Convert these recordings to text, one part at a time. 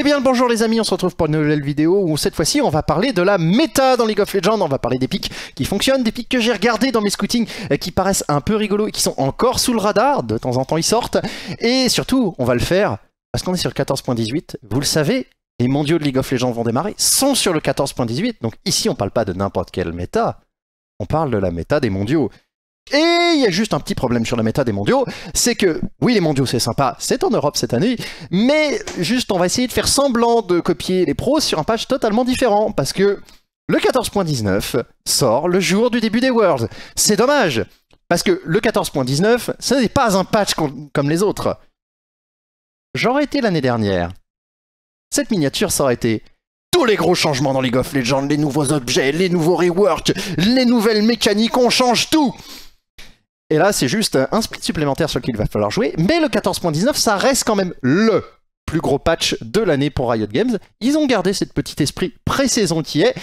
Eh bien bonjour les amis, on se retrouve pour une nouvelle vidéo où cette fois-ci on va parler de la méta dans League of Legends, on va parler des pics qui fonctionnent, des pics que j'ai regardés dans mes scootings euh, qui paraissent un peu rigolos et qui sont encore sous le radar, de temps en temps ils sortent, et surtout on va le faire parce qu'on est sur 14.18, vous le savez, les mondiaux de League of Legends vont démarrer, sont sur le 14.18, donc ici on parle pas de n'importe quelle méta, on parle de la méta des mondiaux. Et il y a juste un petit problème sur la méta des mondiaux, c'est que oui les mondiaux c'est sympa, c'est en Europe cette année, mais juste on va essayer de faire semblant de copier les pros sur un patch totalement différent, parce que le 14.19 sort le jour du début des Worlds. C'est dommage, parce que le 14.19, ce n'est pas un patch comme les autres. J'aurais été l'année dernière. Cette miniature, ça aurait été tous les gros changements dans League of Legends, les nouveaux objets, les nouveaux reworks, les nouvelles mécaniques, on change tout et là, c'est juste un split supplémentaire sur lequel il va falloir jouer. Mais le 14.19, ça reste quand même le plus gros patch de l'année pour Riot Games. Ils ont gardé cette petite esprit pré-saison qui est,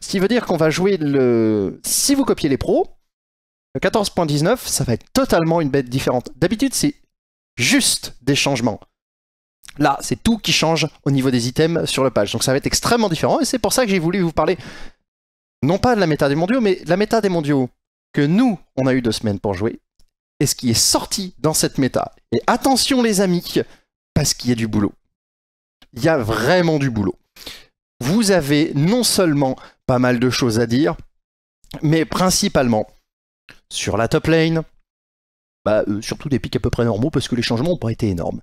ce qui veut dire qu'on va jouer le... Si vous copiez les pros, le 14.19, ça va être totalement une bête différente. D'habitude, c'est juste des changements. Là, c'est tout qui change au niveau des items sur le patch. Donc ça va être extrêmement différent, et c'est pour ça que j'ai voulu vous parler, non pas de la méta des mondiaux, mais de la méta des mondiaux que nous, on a eu deux semaines pour jouer, et ce qui est sorti dans cette méta. Et attention les amis, parce qu'il y a du boulot. Il y a vraiment du boulot. Vous avez non seulement pas mal de choses à dire, mais principalement sur la top lane, bah, euh, surtout des pics à peu près normaux parce que les changements n'ont pas été énormes.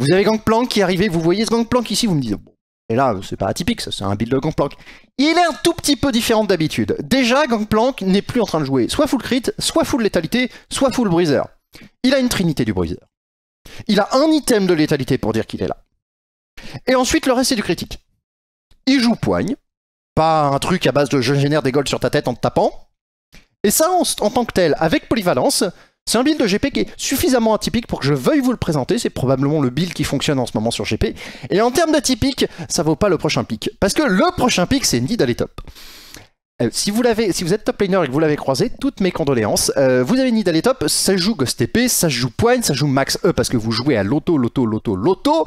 Vous avez Gangplank qui est arrivé, vous voyez ce Gangplank ici, vous me dites et là, c'est pas atypique, c'est un build de Gangplank. Il est un tout petit peu différent d'habitude. Déjà, Gangplank n'est plus en train de jouer soit full crit, soit full létalité, soit full bruiser. Il a une trinité du bruiser. Il a un item de létalité pour dire qu'il est là. Et ensuite, le reste, c'est du critique. Il joue poigne, pas un truc à base de je génère des golds sur ta tête en te tapant. Et ça, en tant que tel, avec polyvalence, c'est un build de GP qui est suffisamment atypique pour que je veuille vous le présenter. C'est probablement le build qui fonctionne en ce moment sur GP. Et en termes d'atypique, ça vaut pas le prochain pic. Parce que le prochain pic, c'est Nid top. Euh, si vous, si vous êtes top laner et que vous l'avez croisé, toutes mes condoléances. Euh, vous avez Nid top, ça joue Ghost TP, ça joue Point, ça joue Max E parce que vous jouez à loto, loto, loto, loto.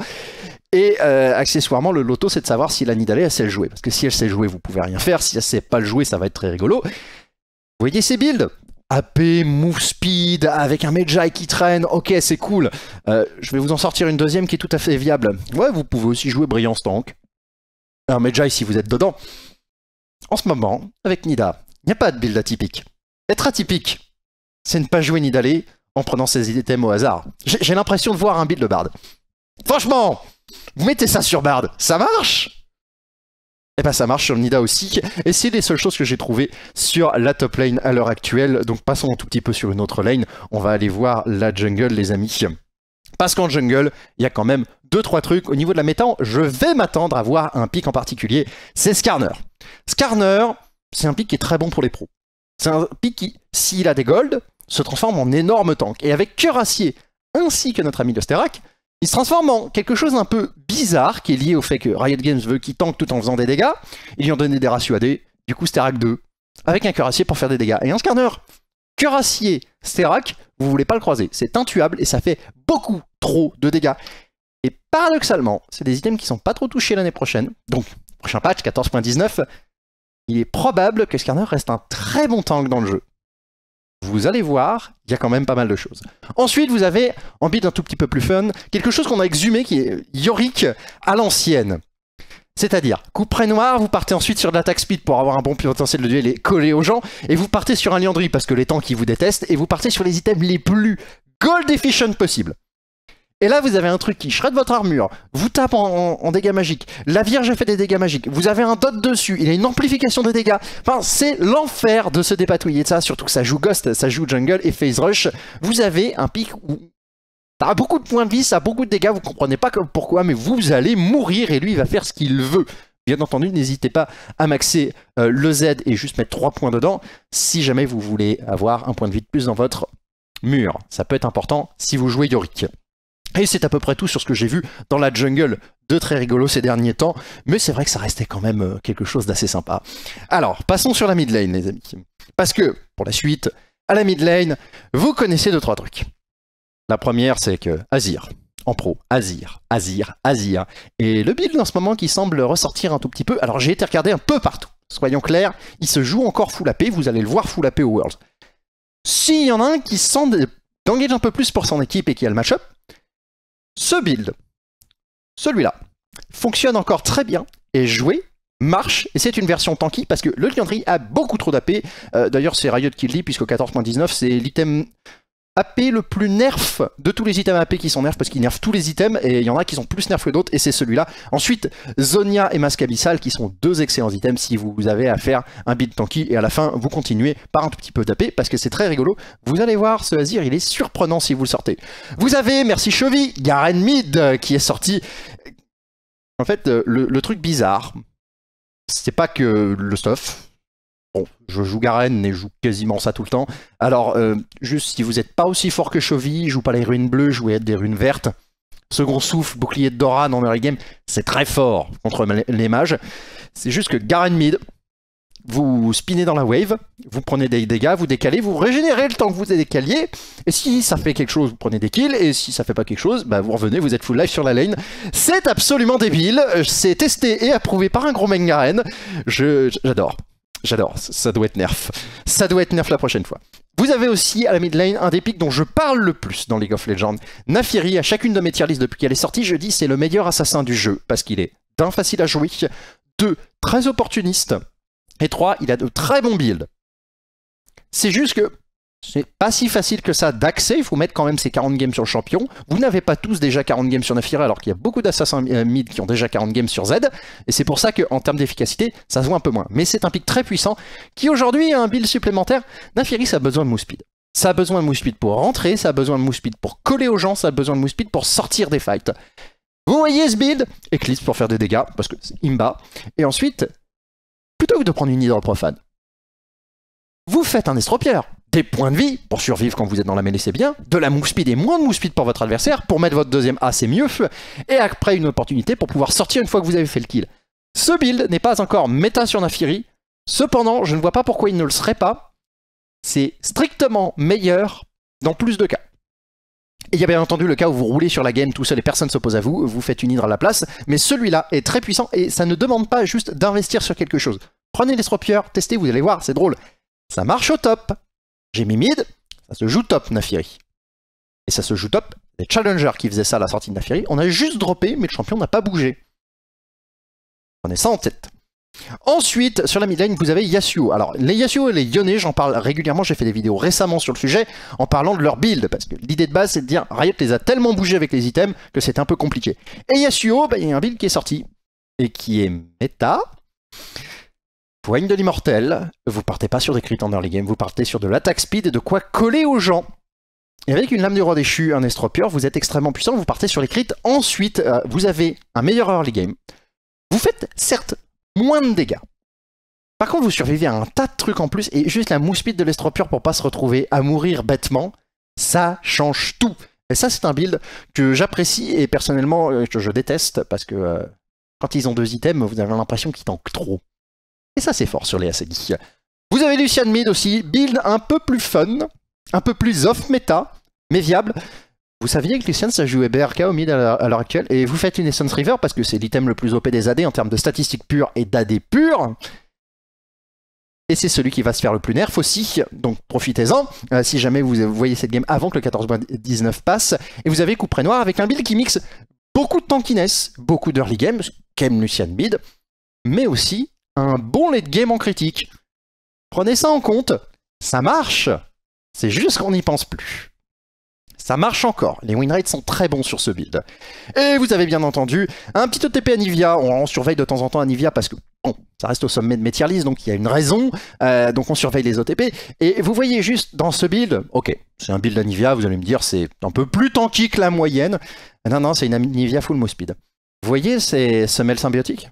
Et euh, accessoirement, le loto, c'est de savoir si la Nidalee, elle sait le jouer. Parce que si elle sait jouer, vous pouvez rien faire. Si elle sait pas le jouer, ça va être très rigolo. Vous voyez ces builds AP, move speed, avec un Medjay qui traîne, ok c'est cool. Euh, je vais vous en sortir une deuxième qui est tout à fait viable. Ouais, vous pouvez aussi jouer Brillance Tank. Un Medjay si vous êtes dedans. En ce moment, avec Nida, il n'y a pas de build atypique. Être atypique, c'est ne pas jouer ni en prenant ses items au hasard. J'ai l'impression de voir un build de Bard. Franchement, vous mettez ça sur Bard, ça marche et eh bah ben, ça marche sur Nida aussi. Et c'est les seules choses que j'ai trouvées sur la top lane à l'heure actuelle. Donc passons un tout petit peu sur une autre lane. On va aller voir la jungle, les amis. Parce qu'en jungle, il y a quand même 2-3 trucs. Au niveau de la méta, je vais m'attendre à voir un pic en particulier. C'est Skarner. Skarner, c'est un pic qui est très bon pour les pros. C'est un pic qui, s'il a des golds, se transforme en énorme tank. Et avec Acier, ainsi que notre ami de il se transforme en quelque chose d'un peu bizarre qui est lié au fait que Riot Games veut qu'il tank tout en faisant des dégâts. Ils lui ont donné des ratios AD, du coup Sterak 2, avec un cuirassier pour faire des dégâts. Et un scanner Cuirassier, Sterak, vous voulez pas le croiser. C'est intuable et ça fait beaucoup trop de dégâts. Et paradoxalement, c'est des items qui sont pas trop touchés l'année prochaine. Donc, prochain patch, 14.19, il est probable que Skarner reste un très bon tank dans le jeu. Vous allez voir, il y a quand même pas mal de choses. Ensuite, vous avez, en bide un tout petit peu plus fun, quelque chose qu'on a exhumé qui est Yorick à l'ancienne. C'est-à-dire, coup près noir, vous partez ensuite sur de l'attaque speed pour avoir un bon potentiel de duel et coller aux gens, et vous partez sur un liandry parce que les tanks qui vous détestent, et vous partez sur les items les plus gold efficient possible. Et là, vous avez un truc qui shred votre armure, vous tape en, dégâts magiques. La Vierge fait des dégâts magiques. Vous avez un dot dessus, il a une amplification de dégâts. Enfin, c'est l'enfer de se dépatouiller de ça, surtout que ça joue Ghost, ça joue Jungle et Phase Rush. Vous avez un pic où ça a beaucoup de points de vie, ça a beaucoup de dégâts, vous comprenez pas pourquoi, mais vous allez mourir et lui, il va faire ce qu'il veut. Bien entendu, n'hésitez pas à maxer euh, le Z et juste mettre 3 points dedans si jamais vous voulez avoir un point de vie de plus dans votre mur. Ça peut être important si vous jouez Yorick. Et c'est à peu près tout sur ce que j'ai vu dans la jungle de très rigolo ces derniers temps, mais c'est vrai que ça restait quand même euh, quelque chose d'assez sympa. Alors, passons sur la mid lane, les amis. Parce que, pour la suite, à la mid lane, vous connaissez deux, trois trucs. La première, c'est que Azir, en pro, Azir, Azir, Azir. Et le build en ce moment qui semble ressortir un tout petit peu. Alors, j'ai été regardé un peu partout. Soyons clairs, il se joue encore full AP, vous allez le voir full AP au Worlds. S'il y en a un qui sent d'engager un peu plus pour son équipe et qui a le match-up, ce build, celui-là, fonctionne encore très bien et joué marche et c'est une version tanky parce que le Liandry a beaucoup trop d'AP. Euh, d'ailleurs, c'est Riot qui le dit puisque 14.19 c'est l'item AP le plus nerf de tous les items AP qui sont nerfs parce qu'ils nerfent tous les items et il y en a qui sont plus nerfs que d'autres et c'est celui-là. Ensuite, Zonia et Masque qui sont deux excellents items si vous avez à faire un build tanky et à la fin vous continuez par un tout petit peu taper parce que c'est très rigolo. Vous allez voir, ce Azir il est surprenant si vous le sortez. Vous avez, merci Chevy, Garen Mid qui est sorti. En fait, euh, le truc bizarre, c'est pas que le stuff, Bon, je joue Garen et je joue quasiment ça tout le temps. Alors, euh, juste, si vous n'êtes pas aussi fort que je joue pas les runes bleues, jouez des runes vertes. Second souffle, bouclier de Doran en early game, c'est très fort contre les mages. C'est juste que Garen mid, vous spinez dans la wave, vous prenez des dégâts, vous décalez, vous régénérez le temps que vous décalé. et si ça fait quelque chose, vous prenez des kills, et si ça fait pas quelque chose, bah vous revenez, vous êtes full life sur la lane. C'est absolument débile, euh, c'est testé et approuvé par un gros Je j'adore. J'adore, ça doit être nerf. Ça doit être nerf la prochaine fois. Vous avez aussi à la mid lane un des pics dont je parle le plus dans League of Legends. Nafiri, à chacune de mes tier list depuis qu'elle est sortie, je dis c'est le meilleur assassin du jeu parce qu'il est d'un facile à jouer, deux très opportuniste et trois il a de très bons builds. C'est juste que c'est pas si facile que ça d'accès, il faut mettre quand même ses 40 games sur le champion. Vous n'avez pas tous déjà 40 games sur Nafiri, alors qu'il y a beaucoup d'assassins euh, mid qui ont déjà 40 games sur Z, et c'est pour ça qu'en termes d'efficacité, ça se voit un peu moins. Mais c'est un pic très puissant, qui aujourd'hui a un build supplémentaire. ça a besoin de move speed. Ça a besoin de move speed pour rentrer, ça a besoin de move speed pour coller aux gens, ça a besoin de move speed pour sortir des fights. Vous voyez ce build Eclipse pour faire des dégâts, parce que c'est Imba. Et ensuite, plutôt que de prendre une idole profane, vous faites un estropieur des points de vie pour survivre quand vous êtes dans la mêlée, c'est bien. De la move speed et moins de move speed pour votre adversaire. Pour mettre votre deuxième A, c'est mieux. Et après, une opportunité pour pouvoir sortir une fois que vous avez fait le kill. Ce build n'est pas encore méta sur Nafiri. Cependant, je ne vois pas pourquoi il ne le serait pas. C'est strictement meilleur dans plus de cas. Il y a bien entendu le cas où vous roulez sur la game tout seul et personne s'oppose à vous, vous faites une hydre à la place, mais celui-là est très puissant et ça ne demande pas juste d'investir sur quelque chose. Prenez les testez, vous allez voir, c'est drôle. Ça marche au top j'ai mis mid, ça se joue top Nafiri. Et ça se joue top, les challengers qui faisaient ça à la sortie de Nafiri, on a juste droppé, mais le champion n'a pas bougé. Prenez ça en tête. Ensuite, sur la lane, vous avez Yasuo. Alors, les Yasuo et les Yone, j'en parle régulièrement, j'ai fait des vidéos récemment sur le sujet, en parlant de leur build, parce que l'idée de base, c'est de dire, Riot les a tellement bougés avec les items que c'est un peu compliqué. Et Yasuo, bah, il y a un build qui est sorti, et qui est méta, Poigne de l'immortel, vous partez pas sur des crits en early game, vous partez sur de l'attaque speed et de quoi coller aux gens. Et avec une lame du roi déchu, un estropieur, vous êtes extrêmement puissant, vous partez sur les crits. Ensuite, euh, vous avez un meilleur early game. Vous faites certes moins de dégâts. Par contre, vous survivez à un tas de trucs en plus et juste la speed de l'estropieur pour pas se retrouver à mourir bêtement, ça change tout. Et ça, c'est un build que j'apprécie et personnellement que euh, je déteste parce que euh, quand ils ont deux items, vous avez l'impression qu'ils tankent trop. Et ça, c'est fort sur les ACDI. Vous avez Lucian Mid aussi, build un peu plus fun, un peu plus off meta mais viable. Vous saviez que Lucian, ça jouait BRK au mid à l'heure actuelle, et vous faites une Essence River parce que c'est l'item le plus OP des AD en termes de statistiques pures et d'AD pures. Et c'est celui qui va se faire le plus nerf aussi, donc profitez-en euh, si jamais vous voyez cette game avant que le 14.19 passe. Et vous avez coup noir avec un build qui mixe beaucoup de tankiness, beaucoup d'early game, qu'aime Lucian Mid, mais aussi un bon late game en critique. Prenez ça en compte, ça marche, c'est juste qu'on n'y pense plus. Ça marche encore, les win sont très bons sur ce build. Et vous avez bien entendu, un petit OTP à on, surveille de temps en temps à parce que ça reste au sommet de mes donc il y a une raison, euh, donc on surveille les OTP. Et vous voyez juste dans ce build, ok, c'est un build à vous allez me dire c'est un peu plus tanky que la moyenne. Non, non, c'est une Nivia full move speed. Vous voyez ces semelles symbiotiques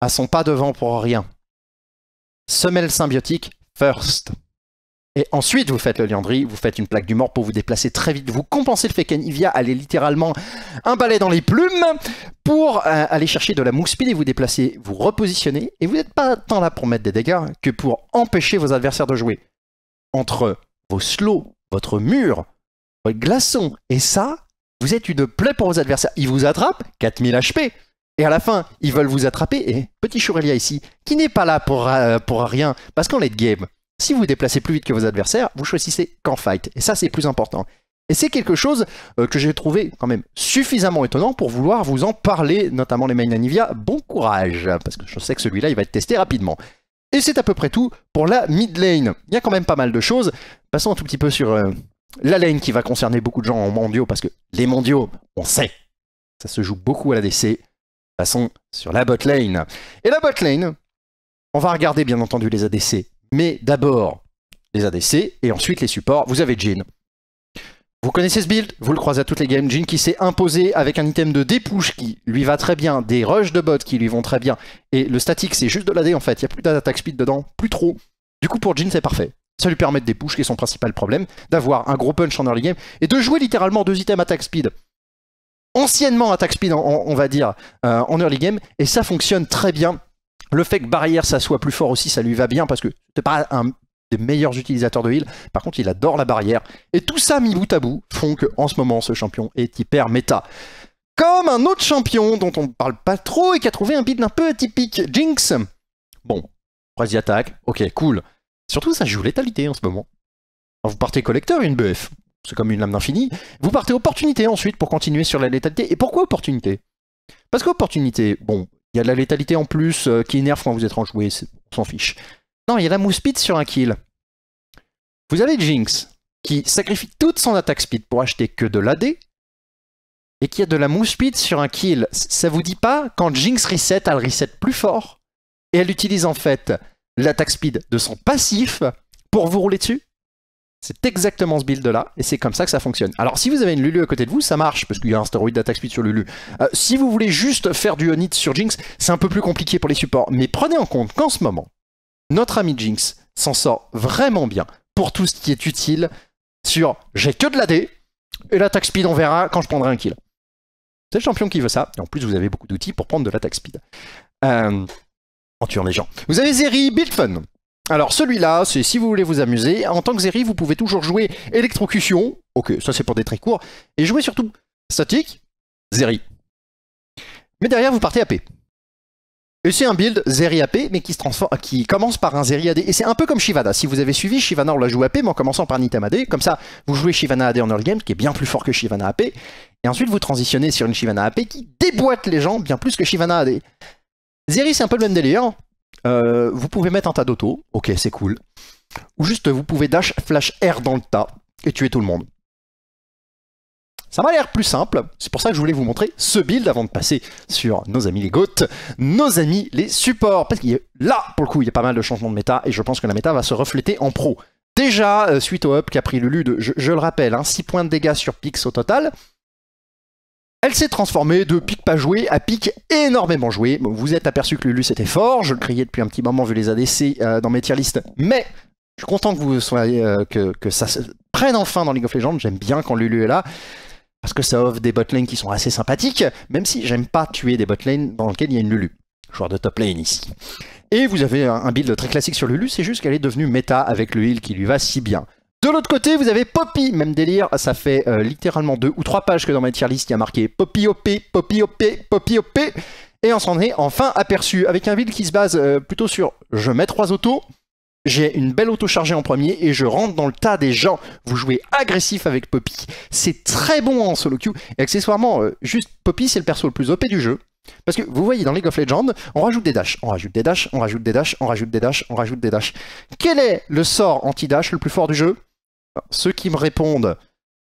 à son pas devant pour rien. Semelle symbiotique, first. Et ensuite, vous faites le liandry, vous faites une plaque du mort pour vous déplacer très vite. Vous compensez le fait qu'Anivia allait littéralement un balai dans les plumes pour euh, aller chercher de la mousse speed et vous déplacer, vous repositionner. Et vous n'êtes pas tant là pour mettre des dégâts que pour empêcher vos adversaires de jouer. Entre vos slows, votre mur, votre glaçon et ça, vous êtes une plaie pour vos adversaires. Ils vous attrapent, 4000 HP. Et à la fin, ils veulent vous attraper. Et petit Shurelia ici, qui n'est pas là euh, pour, rien, parce qu'en late game, si vous vous déplacez plus vite que vos adversaires, vous choisissez qu'en fight. Et ça, c'est plus important. Et c'est quelque chose euh, que j'ai trouvé quand même suffisamment étonnant pour vouloir vous en parler, notamment les main Anivia. Bon courage, parce que je sais que celui-là, il va être testé rapidement. Et c'est à peu près tout pour la mid lane. Il y a quand même pas mal de choses. Passons un tout petit peu sur euh, la lane qui va concerner beaucoup de gens en mondiaux, parce que les mondiaux, on sait, ça se joue beaucoup à la DC. Passons sur la lane Et la lane on va regarder bien entendu les ADC, mais d'abord les ADC et ensuite les supports. Vous avez Jin. Vous connaissez ce build, vous le croisez à toutes les games. Jin qui s'est imposé avec un item de dépouche qui lui va très bien, des rushs de bot qui lui vont très bien. Et le statique, c'est juste de l'AD en fait, il n'y a plus d'attaque speed dedans, plus trop. Du coup, pour Jin, c'est parfait. Ça lui permet de dépouche, qui est son principal problème, d'avoir un gros punch en early game et de jouer littéralement deux items attaque speed anciennement attaque speed, on, va dire, euh, en early game, et ça fonctionne très bien. Le fait que Barrière, ça soit plus fort aussi, ça lui va bien, parce que c'est pas un des meilleurs utilisateurs de heal. Par contre, il adore la barrière. Et tout ça, mis bout à bout, font que, en ce moment, ce champion est hyper méta. Comme un autre champion dont on ne parle pas trop et qui a trouvé un build un peu atypique, Jinx. Bon, y attaque, ok, cool. Surtout, ça joue létalité en ce moment. vous partez collecteur une BF c'est comme une lame d'infini. Vous partez opportunité ensuite pour continuer sur la létalité. Et pourquoi opportunité Parce qu'opportunité, bon, il y a de la létalité en plus euh, qui énerve quand vous êtes enjoué, on s'en fiche. Non, il y a la move speed sur un kill. Vous avez Jinx, qui sacrifie toute son attaque speed pour acheter que de l'AD, et qui a de la move speed sur un kill. Ça vous dit pas, quand Jinx reset, elle reset plus fort, et elle utilise en fait l'attaque speed de son passif pour vous rouler dessus c'est exactement ce build là, et c'est comme ça que ça fonctionne. Alors si vous avez une Lulu à côté de vous, ça marche, parce qu'il y a un stéroïde d'attaque speed sur Lulu. Euh, si vous voulez juste faire du Onit sur Jinx, c'est un peu plus compliqué pour les supports, mais prenez en compte qu'en ce moment, notre ami Jinx s'en sort vraiment bien pour tout ce qui est utile sur j'ai que de la D, et l'attaque speed on verra quand je prendrai un kill. C'est le champion qui veut ça, et en plus vous avez beaucoup d'outils pour prendre de l'attaque speed. Euh, en tuant les gens. Vous avez Zeri, Build Fun alors celui-là, c'est si vous voulez vous amuser, en tant que Zeri, vous pouvez toujours jouer électrocution, ok, ça c'est pour des très courts, et jouer surtout statique, Zeri. Mais derrière, vous partez AP. Et c'est un build Zeri AP, mais qui, commence par un Zeri AD. Et c'est un peu comme Shivana. Si vous avez suivi, Shivana, on la joue AP, mais en commençant par Nitam AD. Comme ça, vous jouez Shivana AD en early game, qui est bien plus fort que Shivana AP. Et ensuite, vous transitionnez sur une Shivana AP qui déboîte les gens bien plus que Shivana AD. Zeri, c'est un peu le même délire. Euh, vous pouvez mettre un tas d'auto, ok, c'est cool. Ou juste vous pouvez dash flash R dans le tas et tuer tout le monde. Ça m'a l'air plus simple, c'est pour ça que je voulais vous montrer ce build avant de passer sur nos amis les GOATs, nos amis les supports, parce qu'il là, pour le coup, il y a pas mal de changements de méta, et je pense que la méta va se refléter en pro. Déjà, euh, suite au up a pris Lulu, de, je, le rappelle, 6 hein, points de dégâts sur Pix au total, elle s'est transformée de pique pas joué à pique énormément joué. Bon, vous êtes aperçu que Lulu c'était fort, je le criais depuis un petit moment vu les ADC euh, dans mes tier list, mais je suis content que vous soyez, euh, que, ça se prenne enfin dans League of Legends, j'aime bien quand Lulu est là. Parce que ça offre des botlanes qui sont assez sympathiques, même si j'aime pas tuer des botlanes dans lequel il y a une Lulu. Joueur de top lane ici. Et vous avez un build très classique sur Lulu, c'est juste qu'elle est devenue méta avec le heal qui lui va si bien. De l'autre côté, vous avez Poppy, même délire, ça fait euh, littéralement deux ou trois pages que dans ma tier list, il y a marqué Poppy OP, Poppy OP, Poppy OP, et on s'en est enfin aperçu, avec un build qui se base euh, plutôt sur « je mets trois autos », j'ai une belle auto chargée en premier et je rentre dans le tas des gens. Vous jouez agressif avec Poppy. C'est très bon en solo queue. Et accessoirement, euh, juste Poppy, c'est le perso le plus OP du jeu. Parce que vous voyez, dans League of Legends, on rajoute des dashs, on rajoute des dashs, on rajoute des dashs, on rajoute des dashs, on rajoute des dashs. Quel est le sort anti-dash le plus fort du jeu ah, Ceux qui me répondent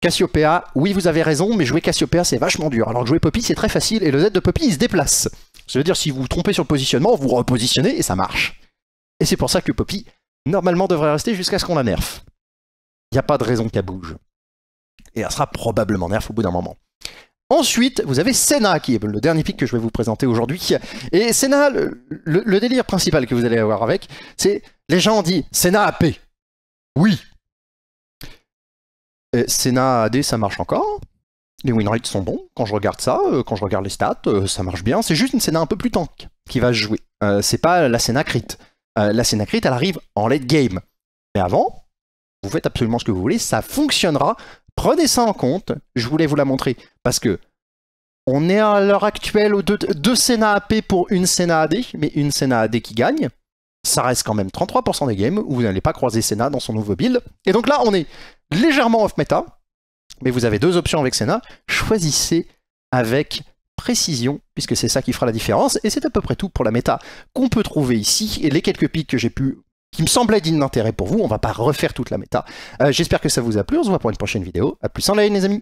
Cassiopeia, oui vous avez raison, mais jouer Cassiopeia c'est vachement dur. Alors que jouer Poppy c'est très facile et le Z de Poppy il se déplace. Ça veut dire si vous vous trompez sur le positionnement, vous repositionnez et ça marche. Et c'est pour ça que Poppy, normalement, devrait rester jusqu'à ce qu'on la nerf. Il n'y a pas de raison qu'elle bouge. Et elle sera probablement nerf au bout d'un moment. Ensuite, vous avez Senna, qui est le dernier pic que je vais vous présenter aujourd'hui. Et Senna, le, délire principal que vous allez avoir avec, c'est les gens ont dit Senna AP. Oui. Et Senna AD, ça marche encore. Les win sont bons. Quand je regarde ça, euh, quand je regarde les stats, euh, ça marche bien. C'est juste une Senna un peu plus tank qui va jouer. Euh, c'est pas la Senna crit. la Senna crit, elle arrive en late game. Mais avant, vous faites absolument ce que vous voulez, ça fonctionnera Prenez ça en compte, je voulais vous la montrer, parce que on est à l'heure actuelle aux deux, deux AP pour une Sénat AD, mais une Sénat AD qui gagne, ça reste quand même 33% des games où vous n'allez pas croiser Sénat dans son nouveau build. Et donc là, on est légèrement off-meta, mais vous avez deux options avec Sénat. Choisissez avec précision, puisque c'est ça qui fera la différence. Et c'est à peu près tout pour la méta qu'on peut trouver ici. Et les quelques pics que j'ai pu il me semblait digne d'intérêt pour vous. On va pas refaire toute la méta. Euh, j'espère que ça vous a plu. On se voit pour une prochaine vidéo. À plus en live, les amis.